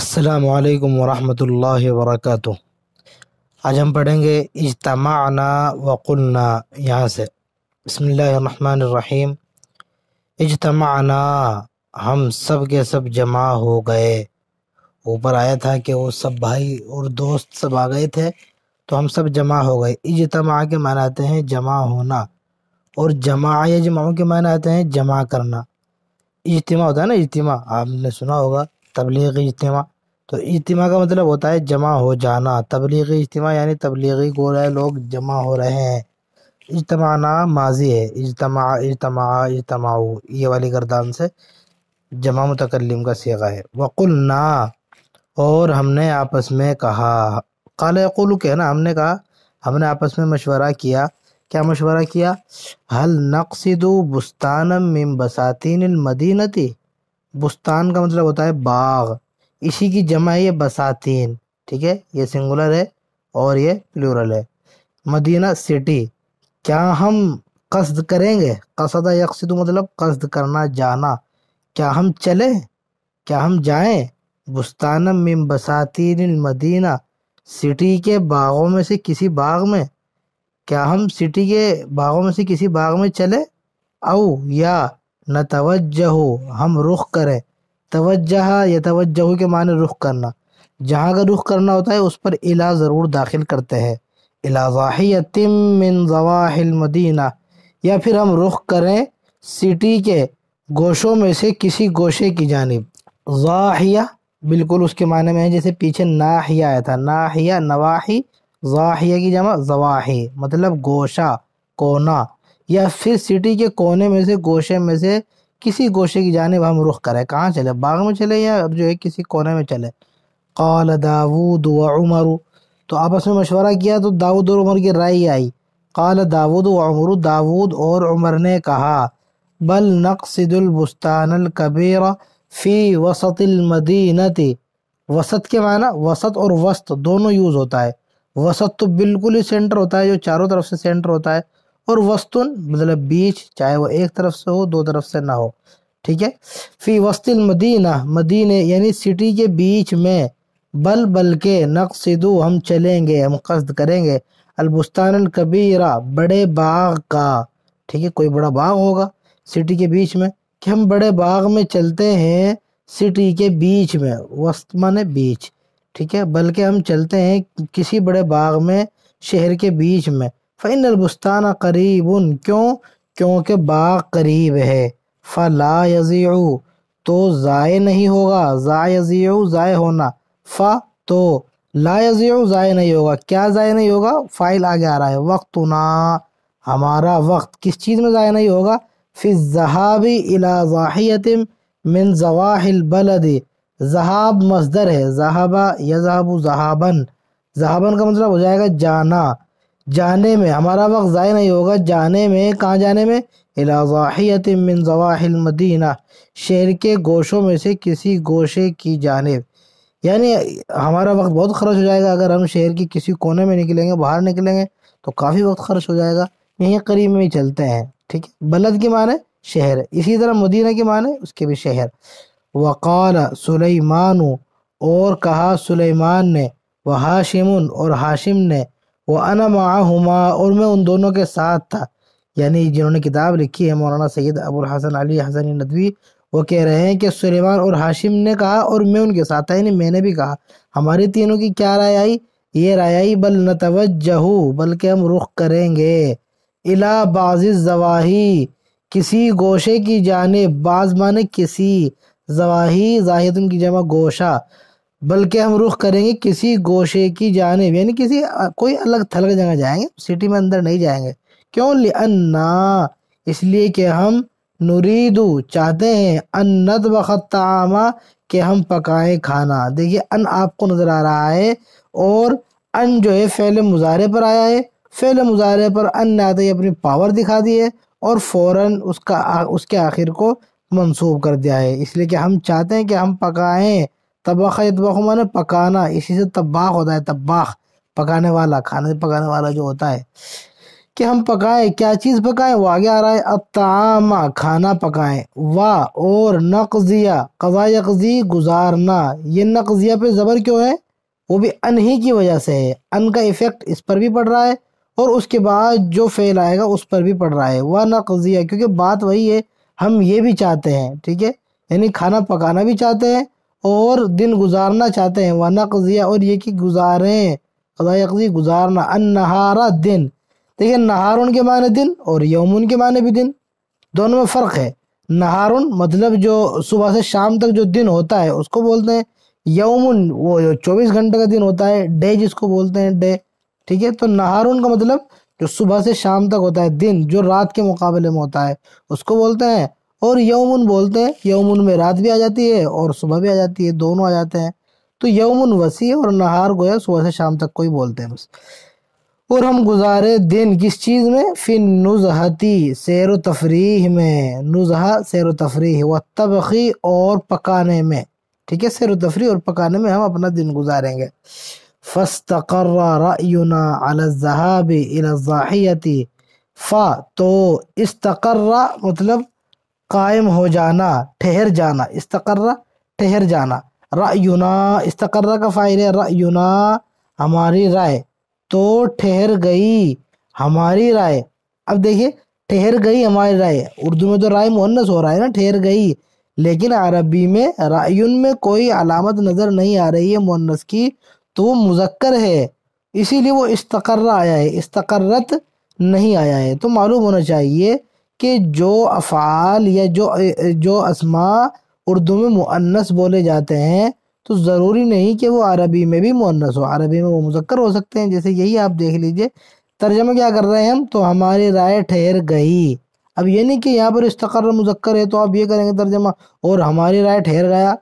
السلام علیکم ورحمۃ اللہ وبرکاتہ آج ہم پڑھیں گے اجتماعنا وقلنا یہاں سے بسم اللہ الرحمن الرحیم اجتماعنا ہم سب کے سب جمع ہو گئے اوپر آیا تھا کہ وہ سب بھائی اور دوست سب آ گئے تھے تو ہم سب جمع ہو گئے اجتماع کے معنی آتے ہیں جمع ہونا اور جمع یا جمعوں کے معنی آتے ہیں جمع کرنا اجتماع ہوتا ہے نا اجتماع آپ نے سنا ہوگا تبلیغی اجتماع تو اجتماع کا مطلب ہوتا ہے جمع ہو جانا تبلیغی اجتماع یعنی تبلیغی رہے لوگ جمع ہو رہے ہیں اجتماع نا ماضی ہے اجتماع اجتماع اجتماع یہ والی گردان سے جمع متکلم کا سیغہ ہے وقلنا اور ہم نے آپس میں کہا قال قلو کہنا ہم نے کہا ہم نے آپس میں مشورہ کیا کیا مشورہ کیا حل نقصد بستان من بساتین المدینتی بستان کا مطلب ہوتا ہے باغ اسی کی جمع ہے یہ بساتین ٹھیک ہے یہ سنگولر ہے اور یہ پلورل ہے مدینہ سٹی کیا ہم قصد کریں گے قصد یقصد مطلب قصد کرنا جانا کیا ہم چلیں کیا ہم جائیں من بساتین المدینہ سٹی کے باغوں میں سے کسی باغ میں کیا ہم سٹی کے باغوں میں سے کسی باغ میں چلیں او یا نہ توجہ ہم رخ کریں توجہ یا توجہ کے معنی رخ کرنا جہاں کا رخ کرنا ہوتا ہے اس پر الہ ضرور داخل کرتے ہیں من یا پھر ہم رخ کریں سٹی کے گوشوں میں سے کسی گوشے کی جانب ظاہیہ بالکل اس کے معنی میں ہے جیسے پیچھے ناحیہ آیا تھا ناہیہ نواحی ظاہیہ کی جمع زواحی مطلب گوشہ کونا یا پھر سٹی کے کونے میں سے گوشے میں سے کسی گوشے کی جانب ہم رخ کریں کہاں چلے باغ میں چلے یا جو ہے کسی کونے میں چلے قال داود و عمر تو آپس میں مشورہ کیا تو داود اور عمر کی رائے آئی قال داود و عمر داود اور عمر نے کہا بل نقصد البستان القبیر فی وسط المدینتی وسط کے معنی وسط اور وسط دونوں یوز ہوتا ہے وسط تو بالکل ہی سینٹر ہوتا ہے جو چاروں طرف سے سینٹر ہوتا ہے اور وسطن مطلب بیچ چاہے وہ ایک طرف سے ہو دو طرف سے نہ ہو ٹھیک ہے فی وسط المدینہ مدینہ یعنی سٹی کے بیچ میں بل بل کے نقصدو ہم چلیں گے ہم قصد کریں گے البستان القبیرہ بڑے باغ کا ٹھیک ہے کوئی بڑا باغ ہوگا سٹی کے بیچ میں کہ ہم بڑے باغ میں چلتے ہیں سٹی کے بیچ میں وسطمان بیچ ٹھیک ہے بلکہ ہم چلتے ہیں کسی بڑے باغ میں شہر کے بیچ میں فن البستان قریب کیوں کیونکہ باغ قریب ہے فلا لا تو ضائع نہیں ہوگا ضائع ضائع ہونا ف تو لا یزی ضائع نہیں ہوگا کیا ضائع نہیں ہوگا فائل آگے آ رہا ہے وقت ہمارا وقت کس چیز میں ضائع نہیں ہوگا فی ذہابی بلد ذہاب مصدر ہے ذہابہ یذہب ذہابن ذہابن کا مطلب ہو جائے گا جانا جانے میں ہمارا وقت ضائع نہیں ہوگا جانے میں کہاں جانے میں الاضاحیت من منظواح المدینہ شہر کے گوشوں میں سے کسی گوشے کی جانب یعنی ہمارا وقت بہت خرچ ہو جائے گا اگر ہم شہر کی کسی کونے میں نکلیں گے باہر نکلیں گے تو کافی وقت خرچ ہو جائے گا یہیں قریب میں ہی چلتے ہیں ٹھیک ہے بلد کی معنی شہر اسی طرح مدینہ کی معنی اس کے بھی شہر وقال سلیمان اور کہا سلیمان نے وہ ہاشمن اور ہاشم نے وہ انا معاہما اور میں ان دونوں کے ساتھ تھا یعنی جنہوں نے کتاب لکھی ہے مولانا سید ابو الحسن علی حسن ندوی وہ کہہ رہے ہیں کہ سلیمان اور ہاشم نے کہا اور میں ان کے ساتھ تھا یعنی میں نے بھی کہا ہماری تینوں کی کیا رائے آئی یہ رائے آئی بل نتوجہ بلکہ ہم رخ کریں گے الا بعض زواہی کسی گوشے کی جانب بعض معنی کسی زواہی زاہد ان کی جمع گوشہ بلکہ ہم رخ کریں گے کسی گوشے کی جانب یعنی کسی کوئی الگ تھلگ جگہ جائیں گے سٹی میں اندر نہیں جائیں گے کیوں لے انا اس لیے کہ ہم نریدو چاہتے ہیں ان بخت عامہ کہ ہم پکائیں کھانا دیکھیے ان آپ کو نظر آ رہا ہے اور ان جو ہے فعل مظاہرے پر آیا ہے فعل مظاہرے پر ان نے آتے ہی اپنی پاور دکھا دی ہے اور فوراً اس کا اس کے آخر کو منسوب کر دیا ہے اس لیے کہ ہم چاہتے ہیں کہ ہم پکائیں طباخ اطباخ مانے پکانا اسی سے طباخ ہوتا ہے طباخ پکانے والا سے پکانے والا جو ہوتا ہے کہ ہم پکائیں کیا چیز پکائیں وہ آگے آ رہا ہے اتعاما کھانا پکائیں وا اور نقضیہ قضا یقضی گزارنا یہ نقضیہ پہ زبر کیوں ہے وہ بھی ان ہی کی وجہ سے ہے ان کا افیکٹ اس پر بھی پڑ رہا ہے اور اس کے بعد جو فیل آئے گا اس پر بھی پڑ رہا ہے واہ نقضیہ کیونکہ بات وہی ہے ہم یہ بھی چاہتے ہیں ٹھیک ہے یعنی کھانا پکانا بھی چاہتے ہیں اور دن گزارنا چاہتے ہیں اور یہ کہ یقضی گزارنا دن دیکھیں نہارون کے معنی دن اور یومن کے معنی بھی دن دونوں میں فرق ہے نہارون مطلب جو صبح سے شام تک جو دن ہوتا ہے اس کو بولتے ہیں یومن وہ چوبیس گھنٹے کا دن ہوتا ہے ڈے جس کو بولتے ہیں ڈے ٹھیک ہے تو نہارن کا مطلب جو صبح سے شام تک ہوتا ہے دن جو رات کے مقابلے میں ہوتا ہے اس کو بولتے ہیں اور یومن بولتے ہیں یومن میں رات بھی آ جاتی ہے اور صبح بھی آ جاتی ہے دونوں آ جاتے ہیں تو یومن وسیع اور نہار گویا صبح سے شام تک کو ہی بولتے ہیں اور ہم گزارے دن کس چیز میں فن نزہتی سیر و تفریح میں نزہ سیر و تفریح و طبقی اور پکانے میں ٹھیک ہے سیر و تفریح اور پکانے میں ہم اپنا دن گزاریں گے فاستقر رأينا على الذهاب الى الزاحیتی فا تو استقر مطلب قائم ہو جانا ٹھہر جانا استقرہ ٹھہر جانا رأینا یونا استقرہ کا فائل ہے رأینا ہماری رائے تو ٹھہر گئی ہماری رائے اب دیکھیے ٹھہر گئی ہماری رائے اردو میں تو رائے مونس ہو رہا ہے نا ٹھہر گئی لیکن عربی میں رائے میں کوئی علامت نظر نہیں آ رہی ہے مونس کی تو وہ مذکر ہے اسی لیے وہ استقرہ آیا ہے استقرت نہیں آیا ہے تو معلوم ہونا چاہیے کہ جو افعال یا جو جو اسماں اردو میں مؤنث بولے جاتے ہیں تو ضروری نہیں کہ وہ عربی میں بھی مؤنث ہو عربی میں وہ مذکر ہو سکتے ہیں جیسے یہی آپ دیکھ لیجئے ترجمہ کیا کر رہے ہیں ہم تو ہماری رائے ٹھہر گئی اب یہ نہیں کہ یہاں پر استقر مذکر ہے تو آپ یہ کریں گے ترجمہ اور ہماری رائے ٹھہر گیا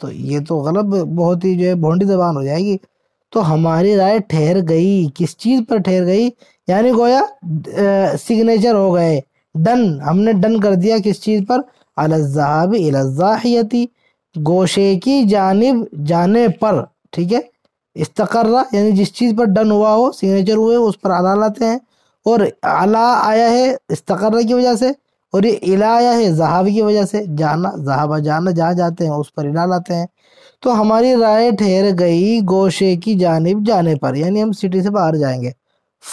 تو یہ تو غلط بہت ہی جو ہے بھونڈی زبان ہو جائے گی تو ہماری رائے ٹھہر گئی کس چیز پر ٹھہر گئی یعنی گویا سگنیچر ہو گئے ڈن ہم نے ڈن کر دیا کس چیز پر الزہاب الزاحیتی گوشے کی جانب جانے پر ٹھیک ہے استقرہ یعنی جس چیز پر ڈن ہوا ہو سگنیچر ہوئے اس پر اعلیٰ لاتے ہیں اور اعلیٰ آیا ہے استقرہ کی وجہ سے اور یہ الا آیا ہے زہاب کی وجہ سے جانا زہاب جانا جہاں جاتے ہیں اس پر الا لاتے ہیں تو ہماری رائے ٹھہر گئی گوشے کی جانب جانے پر یعنی ہم سٹی سے باہر جائیں گے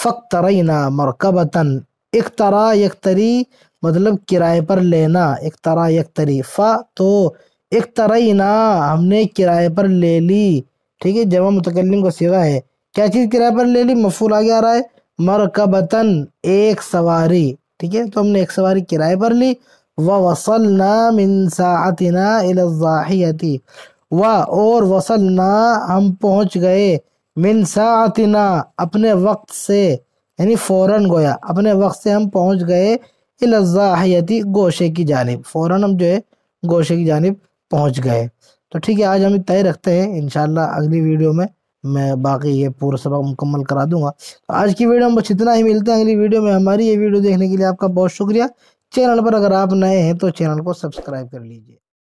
فخت رینا مرکبتاً اخترا یکتری مطلب کرائے پر لینا اخترا یکتری فا تو اخترینا ہم نے کرائے پر لے لی ٹھیک ہے جمع متکلم کا سوا ہے کیا چیز کرائے پر لے لی مفول آ رہا ہے مرکبتن ایک سواری ٹھیک ہے تو ہم نے ایک سواری کرائے پر لی سَاعَتِنَا إِلَى الزَّاحِيَتِ و اور وصلنا ہم پہنچ گئے من ساعتنا اپنے وقت سے یعنی فوراً گویا اپنے وقت سے ہم پہنچ گئے الزاحیتی گوشے کی جانب فوراً ہم جو ہے گوشے کی جانب پہنچ گئے تو ٹھیک ہے آج ہم طے رکھتے ہیں انشاءاللہ اگلی ویڈیو میں میں باقی یہ پورا سبق مکمل کرا دوں گا آج کی ویڈیو ہم بس اتنا ہی ملتے ہیں اگلی ویڈیو میں ہماری یہ ویڈیو دیکھنے کے لیے آپ کا بہت شکریہ چینل پر اگر آپ نئے ہیں تو چینل کو سبسکرائب کر لیجیے